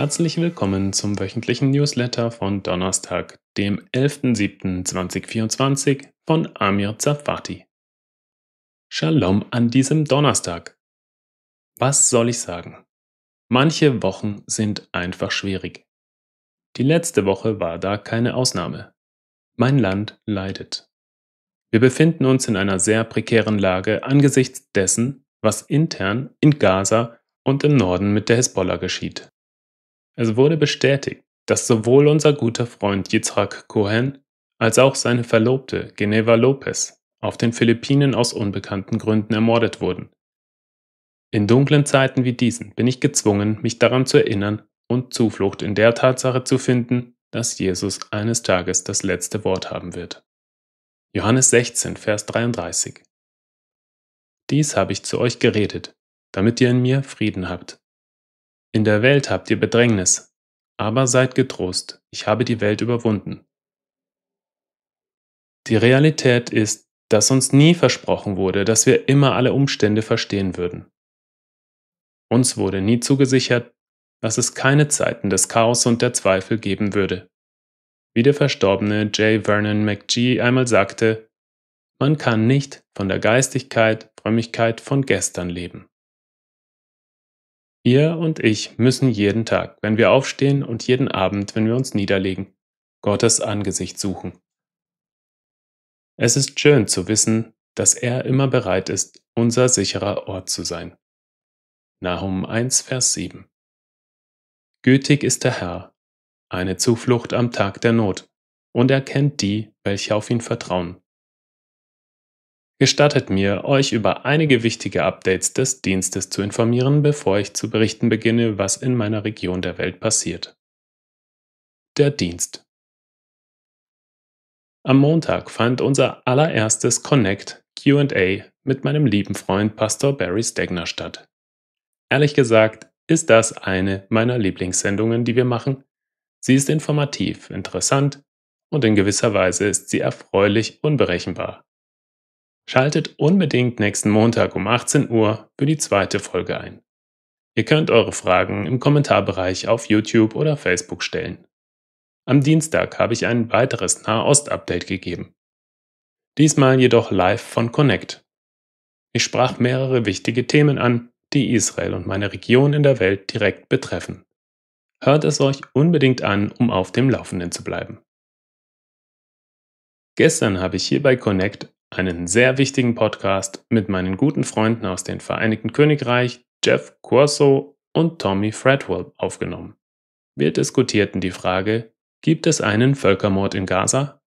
Herzlich willkommen zum wöchentlichen Newsletter von Donnerstag, dem 11.07.2024 von Amir Zafati. Shalom an diesem Donnerstag. Was soll ich sagen? Manche Wochen sind einfach schwierig. Die letzte Woche war da keine Ausnahme. Mein Land leidet. Wir befinden uns in einer sehr prekären Lage angesichts dessen, was intern in Gaza und im Norden mit der Hisbollah geschieht. Es wurde bestätigt, dass sowohl unser guter Freund Yitzhak Cohen als auch seine Verlobte Geneva Lopez auf den Philippinen aus unbekannten Gründen ermordet wurden. In dunklen Zeiten wie diesen bin ich gezwungen, mich daran zu erinnern und Zuflucht in der Tatsache zu finden, dass Jesus eines Tages das letzte Wort haben wird. Johannes 16, Vers 33 Dies habe ich zu euch geredet, damit ihr in mir Frieden habt. In der Welt habt ihr Bedrängnis, aber seid getrost, ich habe die Welt überwunden. Die Realität ist, dass uns nie versprochen wurde, dass wir immer alle Umstände verstehen würden. Uns wurde nie zugesichert, dass es keine Zeiten des Chaos und der Zweifel geben würde. Wie der verstorbene J. Vernon McGee einmal sagte, man kann nicht von der Geistigkeit, Frömmigkeit von gestern leben. Ihr und ich müssen jeden Tag, wenn wir aufstehen und jeden Abend, wenn wir uns niederlegen, Gottes Angesicht suchen. Es ist schön zu wissen, dass er immer bereit ist, unser sicherer Ort zu sein. Nahum 1, Vers 7. Gütig ist der Herr, eine Zuflucht am Tag der Not, und er kennt die, welche auf ihn vertrauen. Gestattet mir, euch über einige wichtige Updates des Dienstes zu informieren, bevor ich zu berichten beginne, was in meiner Region der Welt passiert. Der Dienst. Am Montag fand unser allererstes Connect QA mit meinem lieben Freund Pastor Barry Stegner statt. Ehrlich gesagt ist das eine meiner Lieblingssendungen, die wir machen. Sie ist informativ, interessant und in gewisser Weise ist sie erfreulich unberechenbar. Schaltet unbedingt nächsten Montag um 18 Uhr für die zweite Folge ein. Ihr könnt eure Fragen im Kommentarbereich auf YouTube oder Facebook stellen. Am Dienstag habe ich ein weiteres Nahost-Update gegeben. Diesmal jedoch live von Connect. Ich sprach mehrere wichtige Themen an, die Israel und meine Region in der Welt direkt betreffen. Hört es euch unbedingt an, um auf dem Laufenden zu bleiben. Gestern habe ich hier bei Connect einen sehr wichtigen Podcast mit meinen guten Freunden aus dem Vereinigten Königreich, Jeff Corso und Tommy Fredwell, aufgenommen. Wir diskutierten die Frage, gibt es einen Völkermord in Gaza?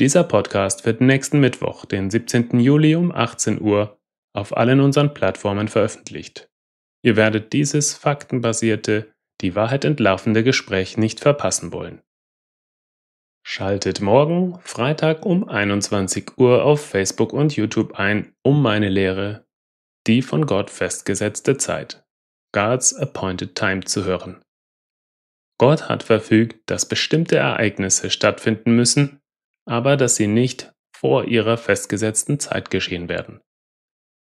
Dieser Podcast wird nächsten Mittwoch, den 17. Juli um 18 Uhr, auf allen unseren Plattformen veröffentlicht. Ihr werdet dieses faktenbasierte, die Wahrheit entlarvende Gespräch nicht verpassen wollen. Schaltet morgen, Freitag um 21 Uhr auf Facebook und YouTube ein, um meine Lehre, die von Gott festgesetzte Zeit, God's Appointed Time zu hören. Gott hat verfügt, dass bestimmte Ereignisse stattfinden müssen, aber dass sie nicht vor ihrer festgesetzten Zeit geschehen werden.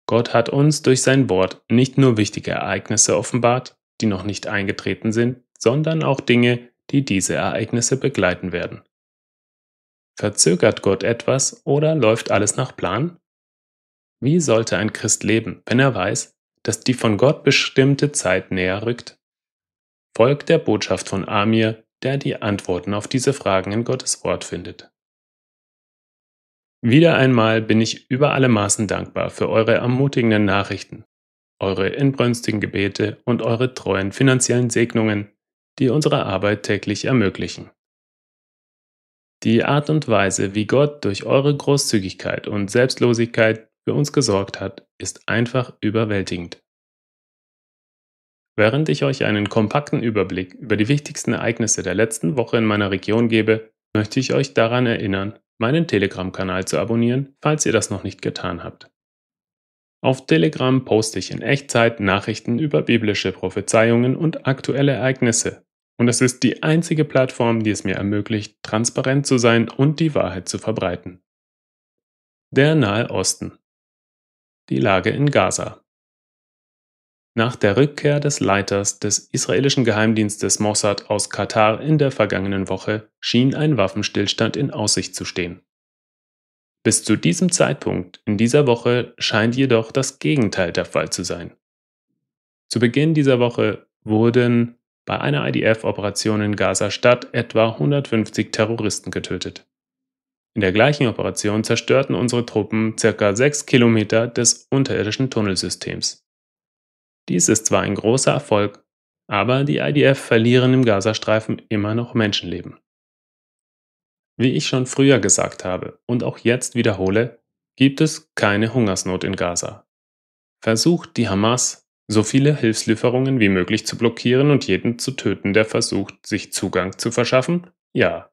Gott hat uns durch sein Wort nicht nur wichtige Ereignisse offenbart, die noch nicht eingetreten sind, sondern auch Dinge, die diese Ereignisse begleiten werden. Verzögert Gott etwas oder läuft alles nach Plan? Wie sollte ein Christ leben, wenn er weiß, dass die von Gott bestimmte Zeit näher rückt? Folgt der Botschaft von Amir, der die Antworten auf diese Fragen in Gottes Wort findet. Wieder einmal bin ich über alle Maßen dankbar für eure ermutigenden Nachrichten, eure inbrünstigen Gebete und eure treuen finanziellen Segnungen, die unsere Arbeit täglich ermöglichen. Die Art und Weise, wie Gott durch eure Großzügigkeit und Selbstlosigkeit für uns gesorgt hat, ist einfach überwältigend. Während ich euch einen kompakten Überblick über die wichtigsten Ereignisse der letzten Woche in meiner Region gebe, möchte ich euch daran erinnern, meinen Telegram-Kanal zu abonnieren, falls ihr das noch nicht getan habt. Auf Telegram poste ich in Echtzeit Nachrichten über biblische Prophezeiungen und aktuelle Ereignisse, und es ist die einzige Plattform, die es mir ermöglicht, transparent zu sein und die Wahrheit zu verbreiten. Der Nahe Osten. Die Lage in Gaza. Nach der Rückkehr des Leiters des israelischen Geheimdienstes Mossad aus Katar in der vergangenen Woche schien ein Waffenstillstand in Aussicht zu stehen. Bis zu diesem Zeitpunkt in dieser Woche scheint jedoch das Gegenteil der Fall zu sein. Zu Beginn dieser Woche wurden bei einer IDF-Operation in Gaza-Stadt etwa 150 Terroristen getötet. In der gleichen Operation zerstörten unsere Truppen ca. 6 Kilometer des unterirdischen Tunnelsystems. Dies ist zwar ein großer Erfolg, aber die IDF verlieren im Gazastreifen immer noch Menschenleben. Wie ich schon früher gesagt habe und auch jetzt wiederhole, gibt es keine Hungersnot in Gaza. Versucht die Hamas, so viele Hilfslieferungen wie möglich zu blockieren und jeden zu töten, der versucht, sich Zugang zu verschaffen? Ja.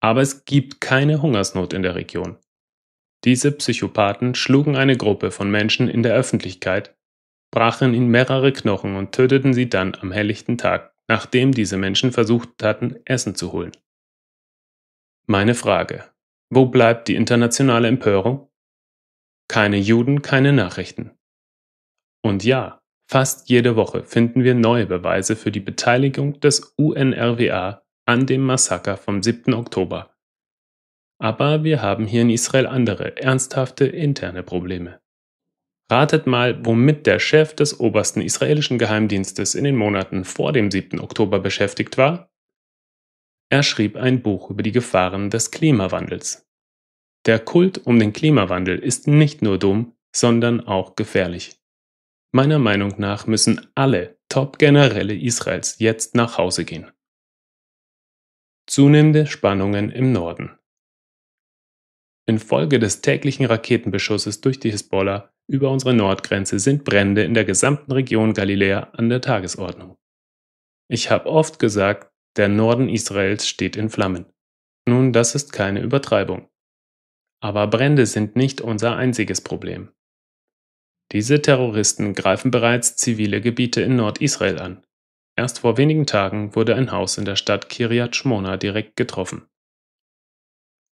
Aber es gibt keine Hungersnot in der Region. Diese Psychopathen schlugen eine Gruppe von Menschen in der Öffentlichkeit, brachen ihnen mehrere Knochen und töteten sie dann am helllichten Tag, nachdem diese Menschen versucht hatten, Essen zu holen. Meine Frage. Wo bleibt die internationale Empörung? Keine Juden, keine Nachrichten. Und ja, Fast jede Woche finden wir neue Beweise für die Beteiligung des UNRWA an dem Massaker vom 7. Oktober. Aber wir haben hier in Israel andere, ernsthafte interne Probleme. Ratet mal, womit der Chef des obersten israelischen Geheimdienstes in den Monaten vor dem 7. Oktober beschäftigt war? Er schrieb ein Buch über die Gefahren des Klimawandels. Der Kult um den Klimawandel ist nicht nur dumm, sondern auch gefährlich. Meiner Meinung nach müssen alle Top-Generäle Israels jetzt nach Hause gehen. Zunehmende Spannungen im Norden. Infolge des täglichen Raketenbeschusses durch die Hisbollah über unsere Nordgrenze sind Brände in der gesamten Region Galiläa an der Tagesordnung. Ich habe oft gesagt, der Norden Israels steht in Flammen. Nun, das ist keine Übertreibung. Aber Brände sind nicht unser einziges Problem. Diese Terroristen greifen bereits zivile Gebiete in Nordisrael an. Erst vor wenigen Tagen wurde ein Haus in der Stadt Kiryat Shmona direkt getroffen.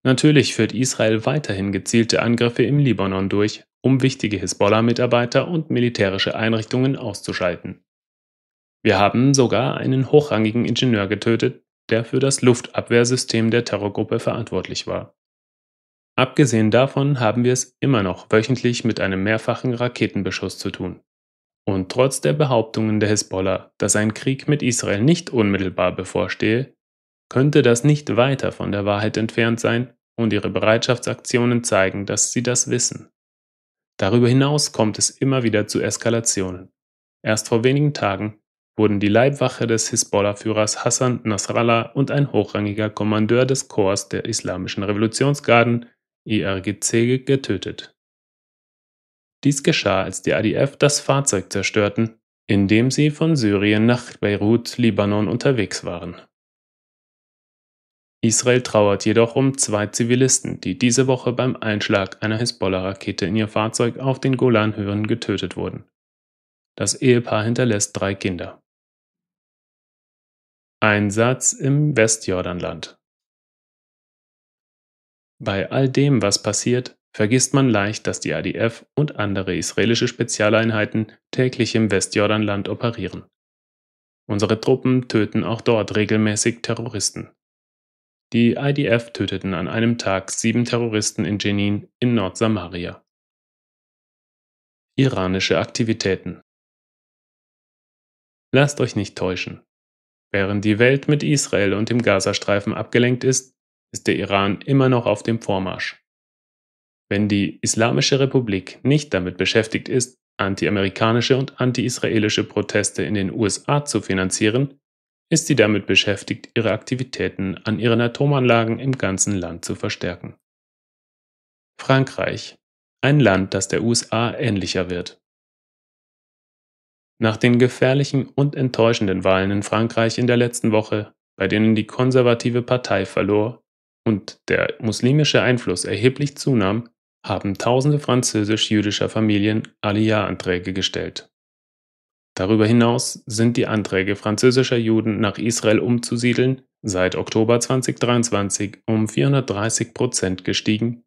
Natürlich führt Israel weiterhin gezielte Angriffe im Libanon durch, um wichtige Hisbollah-Mitarbeiter und militärische Einrichtungen auszuschalten. Wir haben sogar einen hochrangigen Ingenieur getötet, der für das Luftabwehrsystem der Terrorgruppe verantwortlich war. Abgesehen davon haben wir es immer noch wöchentlich mit einem mehrfachen Raketenbeschuss zu tun. Und trotz der Behauptungen der Hisbollah, dass ein Krieg mit Israel nicht unmittelbar bevorstehe, könnte das nicht weiter von der Wahrheit entfernt sein und ihre Bereitschaftsaktionen zeigen, dass sie das wissen. Darüber hinaus kommt es immer wieder zu Eskalationen. Erst vor wenigen Tagen wurden die Leibwache des Hisbollah-Führers Hassan Nasrallah und ein hochrangiger Kommandeur des Korps der Islamischen Revolutionsgarden IRGC e getötet. Dies geschah, als die ADF das Fahrzeug zerstörten, in dem sie von Syrien nach Beirut, Libanon unterwegs waren. Israel trauert jedoch um zwei Zivilisten, die diese Woche beim Einschlag einer Hisbollah-Rakete in ihr Fahrzeug auf den Golanhöhen getötet wurden. Das Ehepaar hinterlässt drei Kinder. Einsatz im Westjordanland. Bei all dem, was passiert, vergisst man leicht, dass die ADF und andere israelische Spezialeinheiten täglich im Westjordanland operieren. Unsere Truppen töten auch dort regelmäßig Terroristen. Die IDF töteten an einem Tag sieben Terroristen in Jenin in Nordsamaria. Iranische Aktivitäten Lasst euch nicht täuschen. Während die Welt mit Israel und dem Gazastreifen abgelenkt ist, ist der Iran immer noch auf dem Vormarsch. Wenn die Islamische Republik nicht damit beschäftigt ist, antiamerikanische und antiisraelische Proteste in den USA zu finanzieren, ist sie damit beschäftigt, ihre Aktivitäten an ihren Atomanlagen im ganzen Land zu verstärken. Frankreich, ein Land, das der USA ähnlicher wird. Nach den gefährlichen und enttäuschenden Wahlen in Frankreich in der letzten Woche, bei denen die konservative Partei verlor, und der muslimische Einfluss erheblich zunahm, haben Tausende französisch-jüdischer Familien Aliyah-Anträge gestellt. Darüber hinaus sind die Anträge französischer Juden nach Israel umzusiedeln seit Oktober 2023 um 430 Prozent gestiegen,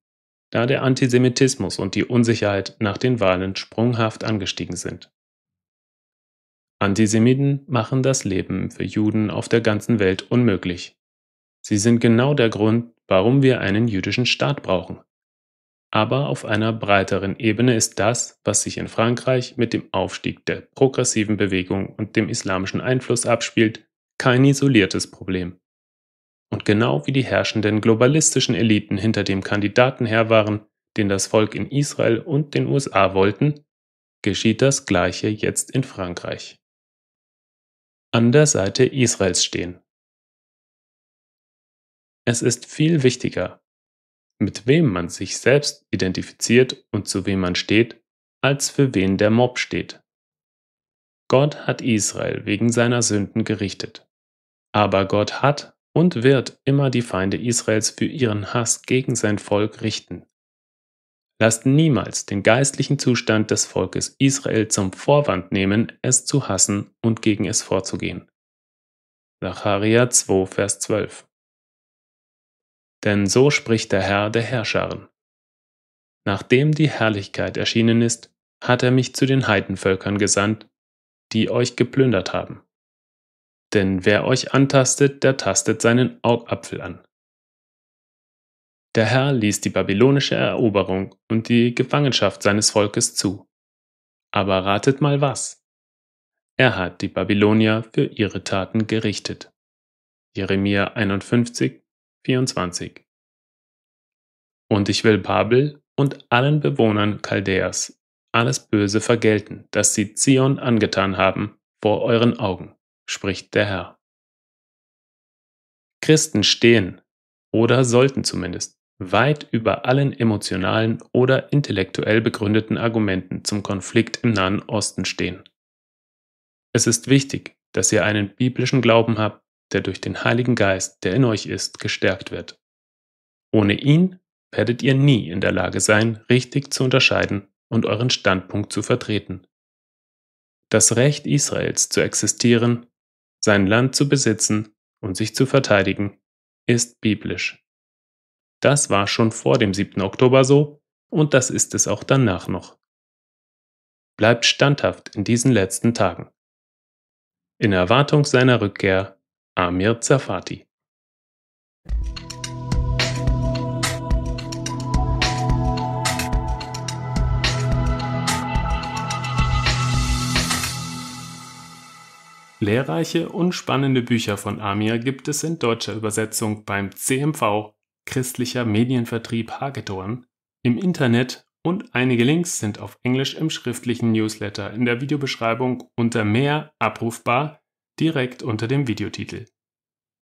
da der Antisemitismus und die Unsicherheit nach den Wahlen sprunghaft angestiegen sind. Antisemiten machen das Leben für Juden auf der ganzen Welt unmöglich. Sie sind genau der Grund, warum wir einen jüdischen Staat brauchen. Aber auf einer breiteren Ebene ist das, was sich in Frankreich mit dem Aufstieg der progressiven Bewegung und dem islamischen Einfluss abspielt, kein isoliertes Problem. Und genau wie die herrschenden globalistischen Eliten hinter dem Kandidaten her waren, den das Volk in Israel und den USA wollten, geschieht das Gleiche jetzt in Frankreich. An der Seite Israels stehen es ist viel wichtiger, mit wem man sich selbst identifiziert und zu wem man steht, als für wen der Mob steht. Gott hat Israel wegen seiner Sünden gerichtet. Aber Gott hat und wird immer die Feinde Israels für ihren Hass gegen sein Volk richten. Lasst niemals den geistlichen Zustand des Volkes Israel zum Vorwand nehmen, es zu hassen und gegen es vorzugehen. Zacharia 2, Vers 12 denn so spricht der Herr der Herrscharen. Nachdem die Herrlichkeit erschienen ist, hat er mich zu den Heidenvölkern gesandt, die euch geplündert haben. Denn wer euch antastet, der tastet seinen Augapfel an. Der Herr ließ die babylonische Eroberung und die Gefangenschaft seines Volkes zu. Aber ratet mal was. Er hat die Babylonier für ihre Taten gerichtet. Jeremia 51, 24. Und ich will Babel und allen Bewohnern Chaldeas alles Böse vergelten, das sie Zion angetan haben, vor euren Augen, spricht der Herr. Christen stehen, oder sollten zumindest, weit über allen emotionalen oder intellektuell begründeten Argumenten zum Konflikt im Nahen Osten stehen. Es ist wichtig, dass ihr einen biblischen Glauben habt, der durch den Heiligen Geist, der in euch ist, gestärkt wird. Ohne ihn werdet ihr nie in der Lage sein, richtig zu unterscheiden und euren Standpunkt zu vertreten. Das Recht Israels zu existieren, sein Land zu besitzen und sich zu verteidigen, ist biblisch. Das war schon vor dem 7. Oktober so und das ist es auch danach noch. Bleibt standhaft in diesen letzten Tagen. In Erwartung seiner Rückkehr Amir Zafati Lehrreiche und spannende Bücher von Amir gibt es in deutscher Übersetzung beim CMV Christlicher Medienvertrieb Hagedorn im Internet und einige Links sind auf Englisch im schriftlichen Newsletter in der Videobeschreibung unter mehr abrufbar direkt unter dem Videotitel.